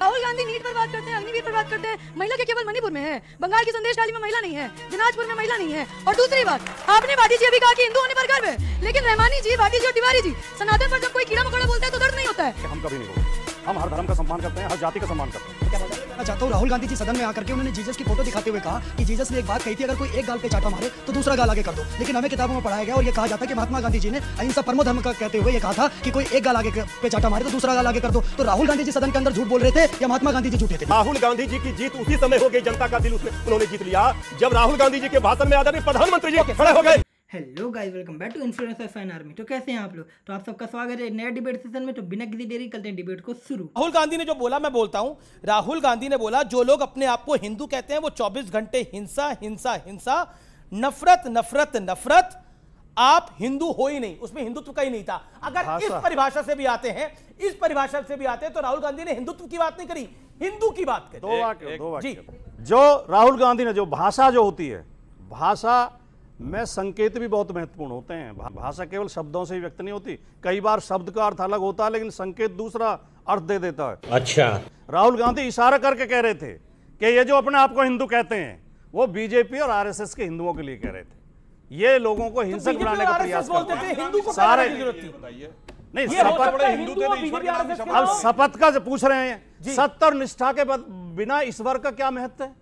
Rahul Gandhi NEET पर बात करते हैं अग्निवीर पर बात करते हैं महिला के केवल मणिपुर में है बंगाल की संदेश डाली में महिला नहीं है दिनाजपुर में महिला नहीं है और दूसरी बात आपने वादी जी अभी कहा कि हिंदू होने पर गर्व है लेकिन रहमानी जी वादी जी और तिवारी जी सनातन पर जब कोई कीड़ा मकोड़ा बोलता है तो दर्द नहीं होता है हम कभी नहीं हम हर धर्म का सम्मान करते हैं हर जाति का सम्मान करते हैं कहना चाहता हूँ राहुल गांधी जी सदन में आकर के उन्होंने जीजस की फोटो दिखाते हुए कहा कि जीजस ने एक बात कही थी अगर कोई एक गाल पे चाटा मारे तो दूसरा गाल आगे कर दो लेकिन हमें किताबों में पढ़ाया गया और ये कहा जाता है कि महात्मा गांधी जी ने अहिंसा परमो धर्म का कहते हुए ये कहा था कि कोई एक गाल आगे पे चाटा मारे तो दूसरा गाल आगे कर दो तो राहुल गांधी जी सदन के अंदर झूठ बोल रहे थे या महात्मा गांधी जी झूठे थे राहुल गांधी जी की जीत उसी समय हो गई जनता का दिल उन्होंने जीत लिया जब राहुल गांधी जी के भाषण में आदरणीय प्रधानमंत्री जी खड़े हो गए hello guys welcome back to influencer fan army तो कैसे हैं आप लोग तो आप सबका स्वागत है नया डिबेट सेशन में तो बिना किसी देरी करते हैं डिबेट को शुरू राहुल गांधी ने जो बोला मैं बोलता हूं राहुल गांधी ने बोला जो लोग अपने आप को हिंदू कहते हैं वो 24 घंटे हिंसा हिंसा हिंसा नफरत नफरत नफरत आप हिंदू हो ही नहीं उसमें हिंदुत्व का ही नहीं था अगर इस परिभाषा से भी आते हैं इस परिभाषा से भी आते हैं तो राहुल गांधी ने हिंदुत्व की बात नहीं करी हिंदू की बात करी दो वाक्य दो जो राहुल गांधी ने जो भाषा जो होती है भाषा में संकेत भी बहुत महत्वपूर्ण होते हैं भाषा केवल शब्दों से ही व्यक्त नहीं होती कई बार शब्द का अर्थ अलग होता है लेकिन संकेत दूसरा अर्थ दे देता है अच्छा राहुल गांधी इशारा करके कह रहे थे कि ये जो अपने आप को हिंदू कहते हैं वो बीजेपी और आरएसएस के हिंदुओं के लिए कह रहे थे ये लोगों को तो हिंसक बनाने का प्रयास सारे तो नहीं शपथ अब शपथ का पूछ रहे हैं सत्य और निष्ठा के बिना ईश्वर का क्या महत्व है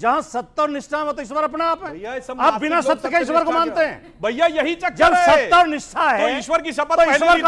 जहां सत्य और निष्ठा है तो ईश्वर अपना आप है आप बिना सत्य के ईश्वर को मानते हैं भैया यही चक्कर जब सत्य और निष्ठा तो है ईश्वर की शपथ तो ईश्वर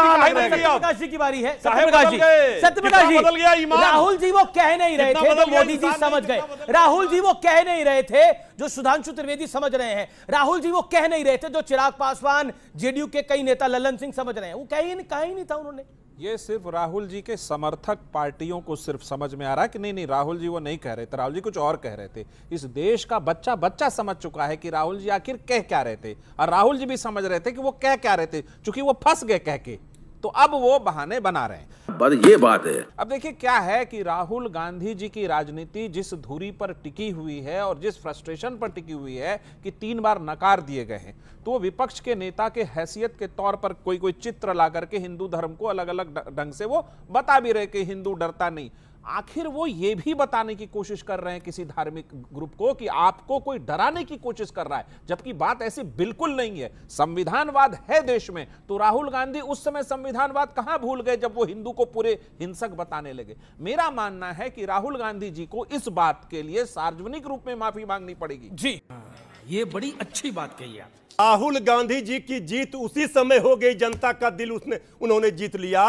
प्रकाश जी की बारी है सत्यप्रकाश जी बदल गया ईमान राहुल जी वो कह नहीं रहे थे मोदी जी समझ गए राहुल जी वो कह नहीं रहे थे जो सुधांशु त्रिवेदी समझ रहे हैं राहुल जी वो कह नहीं रहे थे जो चिराग पासवान जेडीयू के कई नेता ललन सिंह समझ रहे हैं वो कह ही नहीं कहा ही नहीं था उन्होंने ये सिर्फ राहुल जी के समर्थक पार्टियों को सिर्फ समझ में आ रहा है कि नहीं नहीं राहुल जी वो नहीं कह रहे थे राहुल जी कुछ और कह रहे थे इस देश का बच्चा बच्चा समझ चुका है कि राहुल जी आखिर कह क्या रहे थे और राहुल जी भी समझ रहे थे कि वो कह क्या रहे थे चूंकि वो फंस गए कह के तो अब वो बहाने बना रहे हैं पर ये बात है अब देखिए क्या है कि राहुल गांधी जी की राजनीति जिस धुरी पर टिकी हुई है और जिस फ्रस्ट्रेशन पर टिकी हुई है कि तीन बार नकार दिए गए हैं तो वो विपक्ष के नेता के हैसियत के तौर पर कोई कोई चित्र ला करके हिंदू धर्म को अलग अलग ढंग से वो बता भी रहे कि हिंदू डरता नहीं आखिर वो ये भी बताने की कोशिश कर रहे हैं किसी धार्मिक ग्रुप को कि आपको कोई डराने की कोशिश कर रहा है जबकि बात ऐसी बिल्कुल नहीं है संविधानवाद है देश में तो राहुल गांधी उस समय संविधानवाद कहां भूल गए जब वो हिंदू को पूरे हिंसक बताने लगे मेरा मानना है कि राहुल गांधी जी को इस बात के लिए सार्वजनिक रूप में माफी मांगनी पड़ेगी जी ये बड़ी अच्छी बात कही आप राहुल गांधी जी की जीत उसी समय हो गई जनता का दिल उसने उन्होंने जीत लिया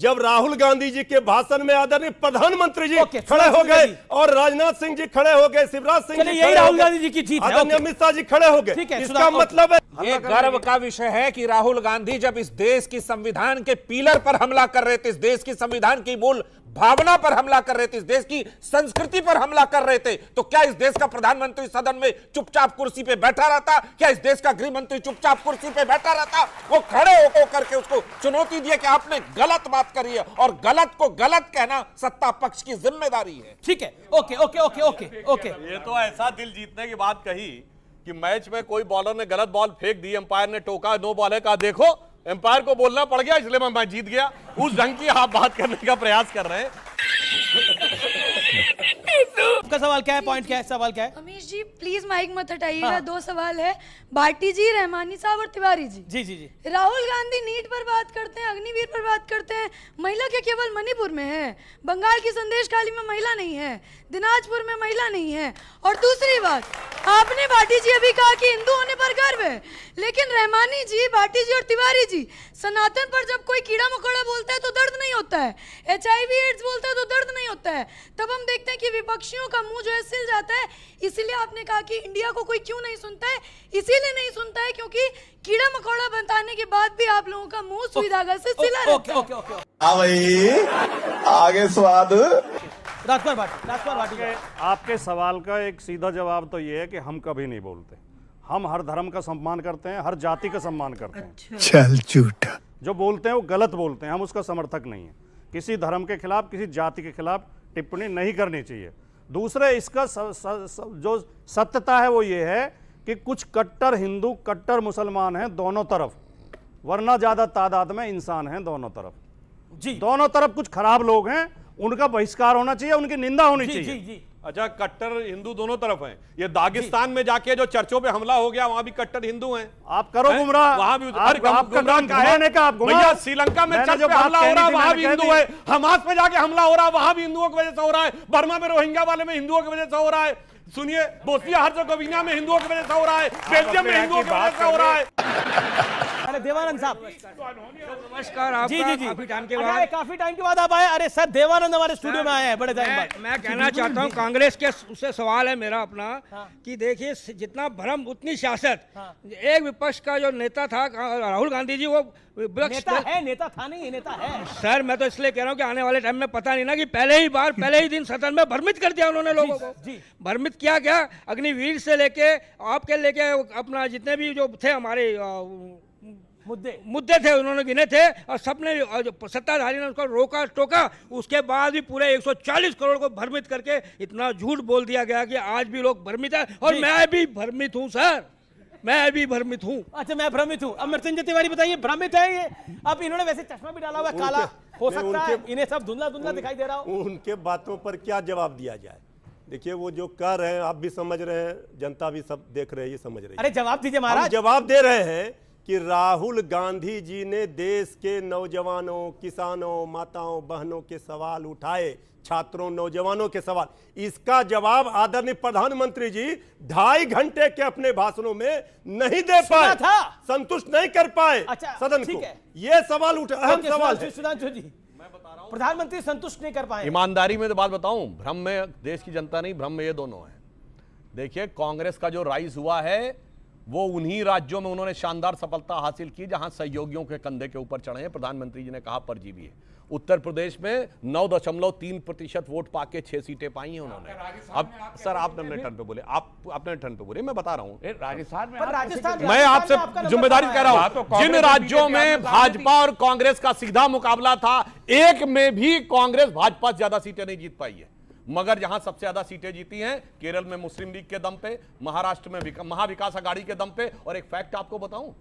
जब राहुल गांधी जी के भाषण में आदरणीय प्रधानमंत्री जी okay, खड़े हो गए और राजनाथ सिंह जी खड़े हो गए शिवराज सिंह जी यही राहुल गांधी जी की जीत आदरणीय अमित शाह जी खड़े हो गए इसका मतलब है ये गर्व का विषय है कि राहुल गांधी जब इस देश की संविधान के पिलर पर हमला कर रहे थे इस देश की संविधान की मूल भावना पर हमला कर रहे थे इस देश की संस्कृति पर हमला कर रहे थे तो क्या इस देश का प्रधानमंत्री सदन में चुपचाप कुर्सी पे बैठा रहता क्या इस देश का गृह मंत्री चुपचाप कुर्सी पे बैठा रहता वो खड़े होकर करके उसको चुनौती दिया कि आपने गलत बात करी है और गलत को गलत कहना सत्ता पक्ष की जिम्मेदारी है ठीक है okay okay okay okay okay ये तो ऐसा दिल जीतने की बात कही कि मैच में कोई बॉलर ने गलत बॉल फेंक दी अंपायर ने टोका नो बॉल है कहा देखो एम्पायर को बोलना पड़ गया इसलिए मैं जीत गया उस ढंग की आप बात करने का प्रयास कर रहे हैं आपका सवाल क्या है पॉइंट क्या है सवाल क्या है अमीश जी प्लीज माइक मत हटाइएगा हाँ। दो सवाल है भाटी जी रहमानी साहब और तिवारी जी जी जी जी राहुल गांधी नीट पर बात करते हैं अग्निवीर पर बात करते हैं महिला क्या केवल मणिपुर में है बंगाल की संदेश काली में महिला नहीं है दिनाजपुर में महिला नहीं है और दूसरी बात आपने भाटी जी अभी कहा कि हिंदू होने पर गर्व है लेकिन रहमानी जी भाटी जी और तिवारी जी सनातन पर जब कोई कीड़ा मकोड़ा बोलता है तो दर्द नहीं होता है एच आई एड्स बोलता है तो दर्द नहीं होता है तब हम देखते हैं कि विपक्षियों का मुंह जो है सिल जाता है इसीलिए आपने कहा कि इंडिया को कोई क्यों नहीं सुनता है इसीलिए नहीं सुनता है क्योंकि कीड़ा मकोड़ा बताने के बाद भी आप लोगों का मुंह सुई धागा से सिला रहता है हाँ भाई आगे स्वाद राजकुमार भाटी राजकुमार भाटी आपके सवाल का एक सीधा जवाब तो ये है कि हम कभी नहीं बोलते हम हर धर्म का सम्मान करते हैं हर जाति का सम्मान करते हैं अच्छा। चल झूठा जो बोलते हैं वो गलत बोलते हैं हम उसका समर्थक नहीं है किसी धर्म के खिलाफ किसी जाति के खिलाफ टिप्पणी नहीं करनी चाहिए दूसरे इसका स, स, स, जो सत्यता है वो ये है कि कुछ कट्टर हिंदू कट्टर मुसलमान हैं दोनों तरफ वरना ज़्यादा तादाद में इंसान हैं दोनों तरफ जी दोनों तरफ कुछ खराब लोग हैं उनका बहिष्कार होना चाहिए उनकी निंदा होनी जी, चाहिए जी, जी। अच्छा कट्टर हिंदू दोनों तरफ हैं ये दागिस्तान में जाके जो चर्चों पे हमला हो गया वहां भी कट्टर हिंदू हैं आप करो गुमराह वहां भी आप भैया श्रीलंका में चर्च पे हमला हो रहा है वहां भी हिंदू है हमास पे जाके हमला हो रहा है वहां भी हिंदुओं की वजह से हो रहा है बर्मा में रोहिंग्या वाले में हिंदुओं की वजह से हो रहा है सुनिए हर जगह में हिंदुओं की वजह से हो रहा है बेल्जियम में हिंदुओं की वजह से हो रहा है अरे देवानंद साहब नमस्कार आपका जी जी जी काफी टाइम के बाद काफी टाइम के बाद आप आए अरे सर देवानंद हमारे स्टूडियो में आए हैं बड़े टाइम मैं कहना चाहता हूँ कांग्रेस के उससे सवाल है मेरा अपना हाँ। कि देखिए जितना भ्रम उतनी सियासत हाँ। एक विपक्ष का जो नेता था राहुल गांधी जी वो नेता है नेता था नहीं नेता है सर मैं तो इसलिए कह रहा हूँ कि आने वाले टाइम में पता नहीं ना कि पहले ही बार पहले ही दिन सदन में भ्रमित कर दिया उन्होंने लोगों को भ्रमित किया गया अग्निवीर से लेके आपके लेके अपना जितने भी जो थे हमारे मुद्दे मुद्दे थे उन्होंने गिने थे और सबने सत्ताधारी ने उसको रोका टोका उसके बाद भी पूरे 140 करोड़ को भ्रमित करके इतना झूठ बोल दिया गया कि आज भी लोग भ्रमित है और मैं भी भ्रमित हूँ सर मैं भी भ्रमित हूँ अच्छा मैं भ्रमित हूँ अब मृत्युंजय तिवारी बताइए भ्रमित है ये अब इन्होंने वैसे चश्मा भी डाला हुआ काला हो सकता है इन्हें सब धुंधला धुंधला दिखाई दे रहा हूँ उनके बातों पर क्या जवाब दिया जाए देखिए वो जो कह रहे हैं आप भी समझ रहे हैं जनता भी सब देख हैं ये समझ रही है अरे जवाब दीजिए महाराज जवाब दे रहे हैं कि राहुल गांधी जी ने देश के नौजवानों किसानों माताओं बहनों के सवाल उठाए छात्रों नौजवानों के सवाल इसका जवाब आदरणीय प्रधानमंत्री जी ढाई घंटे के अपने भाषणों में नहीं दे पाए था संतुष्ट नहीं कर पाए अच्छा, सदन को ये सवाल उठा अहम सवाल सुधांशु जी प्रधानमंत्री संतुष्ट नहीं कर पाए ईमानदारी में तो बात बताऊं भ्रम में देश की जनता नहीं भ्रम में ये दोनों है देखिए कांग्रेस का जो राइज हुआ है वो उन्हीं राज्यों में उन्होंने शानदार सफलता हासिल की जहां सहयोगियों के कंधे के ऊपर चढ़े हैं प्रधानमंत्री जी ने कहा परजीवी है उत्तर प्रदेश में नौ दशमलव तीन प्रतिशत वोट पाके छह सीटें पाई हैं उन्होंने अब सर आपने अपने टर्न पे बोले आप अपने टर्न पे बोले मैं बता रहा हूँ राजस्थान में राजस्थान मैं आपसे जिम्मेदारी कह रहा हूँ जिन राज्यों में भाजपा और कांग्रेस का सीधा मुकाबला था एक में भी कांग्रेस भाजपा ज्यादा सीटें नहीं जीत पाई है मगर यहां सबसे ज्यादा सीटें जीती हैं केरल में मुस्लिम लीग के दम पे महाराष्ट्र में महाविकास आघाड़ी के दम पे और एक फैक्ट आपको बताऊं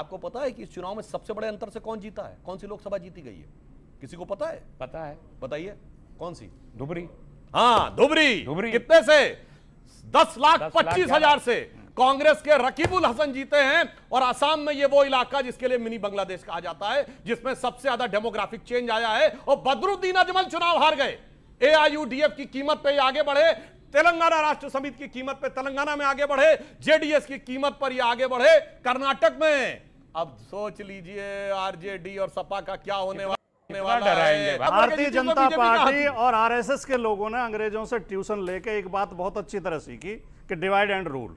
आपको पता है कि इस चुनाव में सबसे बड़े अंतर से कौन जीता है कौन सी लोकसभा जीती गई है किसी को पता है पता है बताइए कौन सी धुबरी हाँ धुबरी धुबरी कितने से दस लाख पच्चीस हजार से कांग्रेस के रकीबुल हसन जीते हैं और आसाम में ये वो इलाका जिसके लिए मिनी बांग्लादेश कहा जाता है जिसमें सबसे ज्यादा डेमोग्राफिक चेंज आया है और बदरुद्दीन अजमल चुनाव हार गए एआईयूडीएफ की कीमत पे आगे बढ़े तेलंगाना राष्ट्र समिति की कीमत पे तेलंगाना में आगे बढ़े जेडीएस की कीमत पर ये आगे बढ़े कर्नाटक में अब सोच लीजिए आरजेडी और सपा का क्या होने वाला भारतीय जनता पार्टी और आरएसएस के लोगों ने अंग्रेजों से ट्यूशन लेके एक बात बहुत अच्छी तरह सीखी कि डिवाइड एंड रूल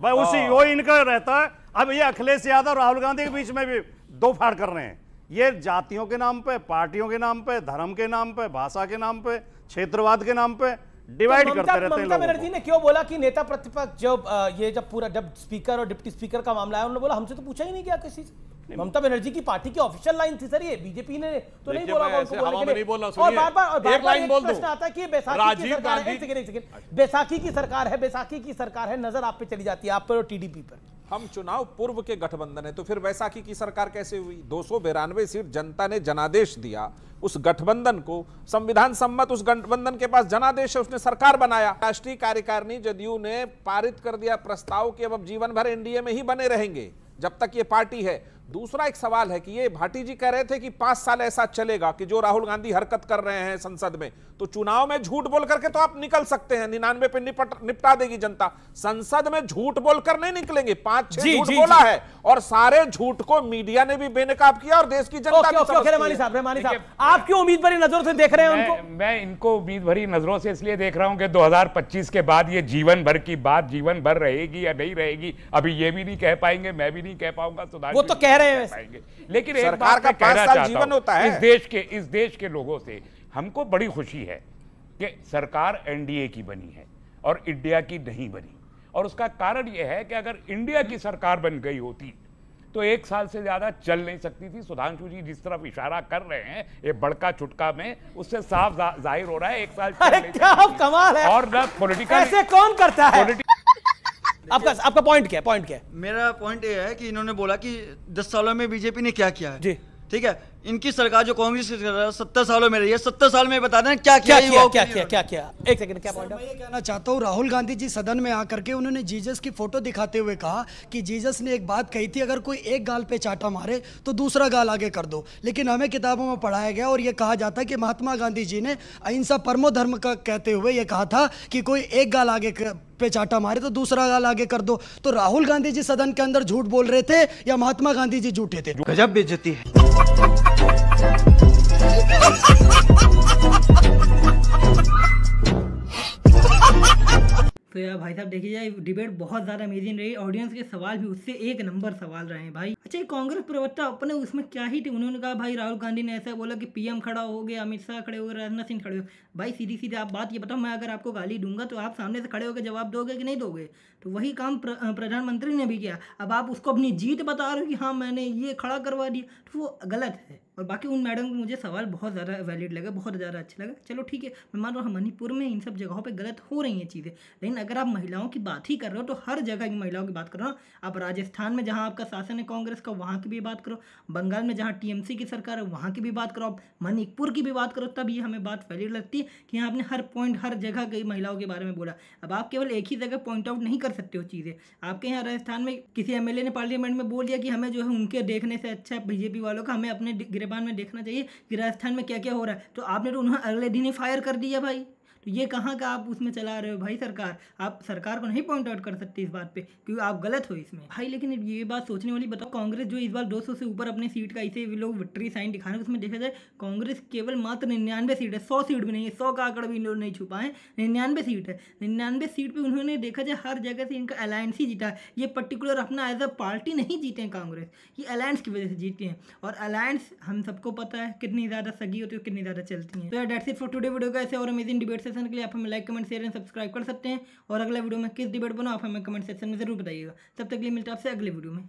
भाई उसी वो हाँ। इनका रहता है अब ये अखिलेश यादव राहुल गांधी के बीच में भी दो फाड़ कर रहे हैं ये जातियों के नाम पे पार्टियों के नाम पे धर्म के नाम पे भाषा के नाम पे क्षेत्रवाद के नाम पे डिवाइड तो करते रहते हैं बनर्जी ने क्यों बोला कि नेता प्रतिपक्ष जब ये जब पूरा जब स्पीकर और डिप्टी स्पीकर का मामला है उन्होंने बोला हमसे तो पूछा ही नहीं गया किसी से ममता बनर्जी की पार्टी की ऑफिशियल लाइन थी सर ये बीजेपी ने तो नहीं बोला उनको बोलने के लिए और बार बार और बार बार प्रश्न आता है कि बैसाखी की सरकार है बैसाखी की सरकार है बैसाखी की सरकार है नजर आप पे चली जाती है आप पर और टीडीपी पर हम चुनाव पूर्व के गठबंधन है तो फिर वैसाखी की सरकार कैसे हुई दो सीट जनता ने जनादेश दिया उस गठबंधन को संविधान सम्मत उस गठबंधन के पास जनादेश है उसने सरकार बनाया राष्ट्रीय कार्यकारिणी जदयू ने पारित कर दिया प्रस्ताव कि अब जीवन भर एनडीए में ही बने रहेंगे जब तक ये पार्टी है दूसरा एक सवाल है कि ये भाटी जी कह रहे थे कि पांच साल ऐसा चलेगा कि जो राहुल गांधी हरकत कर रहे हैं संसद में तो चुनाव में झूठ बोल करके तो आप निकल सकते हैं निन्यानवे पे निपट निपटा देगी जनता संसद में झूठ बोलकर नहीं निकलेंगे पांच छह झूठ बोला जी. है और सारे झूठ को मीडिया ने भी बेनकाब किया और देश की जनता आप क्यों उम्मीद भरी नजरों से देख रहे हैं मैं इनको उम्मीद भरी नजरों से इसलिए देख रहा हूं कि दो के बाद ये जीवन भर की बात जीवन भर रहेगी या नहीं रहेगी अभी ये भी नहीं कह पाएंगे मैं भी नहीं कह पाऊंगा वो तो कह रहे हैं लेकिन एक बात का पांच साल जीवन होता है इस देश के इस देश के लोगों से हमको बड़ी खुशी है कि सरकार एनडीए की बनी है और इंडिया की नहीं बनी और उसका कारण यह है कि अगर इंडिया की सरकार बन गई होती तो एक साल से ज़्यादा चल नहीं सकती थी सुधांशु जी जिस तरफ इशारा कर रहे हैं ये बड़का चुटका में उससे साफ जा, जाहिर हो रहा है एक साल क्या कमाल है और न पॉलिटिकल ऐसे कौन करता है आपका आपका पॉइंट क्या है पॉइंट क्या है मेरा पॉइंट ये है कि इन्होंने बोला कि दस सालों में बीजेपी ने क्या किया है जी ठीक है इनकी सरकार जो कांग्रेस की सरकार सत्तर सालों में रही है सत्तर साल में बता दें क्या क्या किया क्या किया क्या किया एक सेकंड क्या पॉइंट मैं ये कहना चाहता हूँ राहुल गांधी जी सदन में आकर के उन्होंने जीजस की फोटो दिखाते हुए कहा कि जीजस ने एक बात कही थी अगर कोई एक गाल पे चाटा मारे तो दूसरा गाल आगे कर दो लेकिन हमें किताबों में पढ़ाया गया और ये कहा जाता है कि महात्मा गांधी जी ने अहिंसा परमो धर्म का कहते हुए ये कहा था कि कोई एक गाल आगे पे चाटा मारे तो दूसरा गाल आगे कर दो तो राहुल गांधी जी सदन के अंदर झूठ बोल रहे थे या महात्मा गांधी जी झूठे थे गजब बेचती है तो यार भाई साहब देखिए जाए डिबेट बहुत ज़्यादा अमेजिंग रही ऑडियंस के सवाल भी उससे एक नंबर सवाल रहे हैं भाई अच्छा कांग्रेस प्रवक्ता अपने उसमें क्या ही थी उन्होंने कहा भाई राहुल गांधी ने ऐसा बोला कि पीएम खड़ा हो गया अमित शाह खड़े हो गए राजनाथ सिंह खड़े हो भाई सीधी सीधी आप बात ये बताओ मैं अगर आपको गाली दूंगा तो आप सामने से खड़े होकर जवाब दोगे कि नहीं दोगे तो वही काम प्रधानमंत्री ने भी किया अब आप उसको अपनी जीत बता रहे हो कि हाँ मैंने ये खड़ा करवा दिया तो वो गलत है और बाकी उन मैडम को मुझे सवाल बहुत ज़्यादा वैलिड लगा बहुत ज़्यादा अच्छा लगा चलो ठीक है मैं मान रहा हूँ मणिपुर में इन सब जगहों पर गलत हो रही हैं चीज़ें लेकिन अगर आप महिलाओं की बात ही कर रहे हो तो हर जगह की महिलाओं की बात कर रहे आप राजस्थान में जहाँ आपका शासन है कांग्रेस का वहाँ की भी बात करो बंगाल में जहाँ टी की सरकार है वहाँ की भी बात करो आप मणिपुर की भी बात करो तब ये हमें बात वैलिड लगती है कि यहाँ आपने हर पॉइंट हर जगह की महिलाओं के बारे में बोला अब आप केवल एक ही जगह पॉइंट आउट नहीं कर सकते हो चीज़ें आपके यहाँ राजस्थान में किसी एम ने पार्लियामेंट में बोल दिया कि हमें जो है उनके देखने से अच्छा बीजेपी वालों का हमें अपने रेबान में देखना चाहिए कि राजस्थान में क्या क्या हो रहा है तो आपने तो उन्हें अगले दिन ही फायर कर दिया भाई तो ये कहाँ का आप उसमें चला रहे हो भाई सरकार आप सरकार को नहीं पॉइंट आउट कर सकते इस बात पर क्योंकि आप गलत हो इसमें भाई लेकिन ये बात सोचने वाली बताओ कांग्रेस जो इस बार दो से ऊपर अपनी सीट का इसे लोग विक्ट्री साइन दिखा रहे हैं उसमें देखा जाए कांग्रेस केवल मात्र निन्यानवे सीट है सौ सीट भी नहीं है सौ का आंकड़ा भी इन लोग नहीं छुपा है निन्यानवे सीट है निन्यानवे सीट पर उन्होंने देखा जाए हर जगह से इनका अलायंस ही जीता है ये पर्टिकुलर अपना एज अ पार्टी नहीं जीते हैं कांग्रेस ये अलायंस की वजह से जीते हैं और अलायंस हम सबको पता है कितनी ज़्यादा सगी होती है कितनी ज़्यादा चलती है तो that's it for today video का ऐसे और अमेजिंग डिबेट से नोटिफिकेशन के लिए आप हमें like comment share and subscribe कर सकते हैं और अगला वीडियो में किस डिबेट बनो आप हमें कमेंट सेक्शन में जरूर बताइएगा तब तक के लिए मिलते हैं आपसे अगले वीडियो में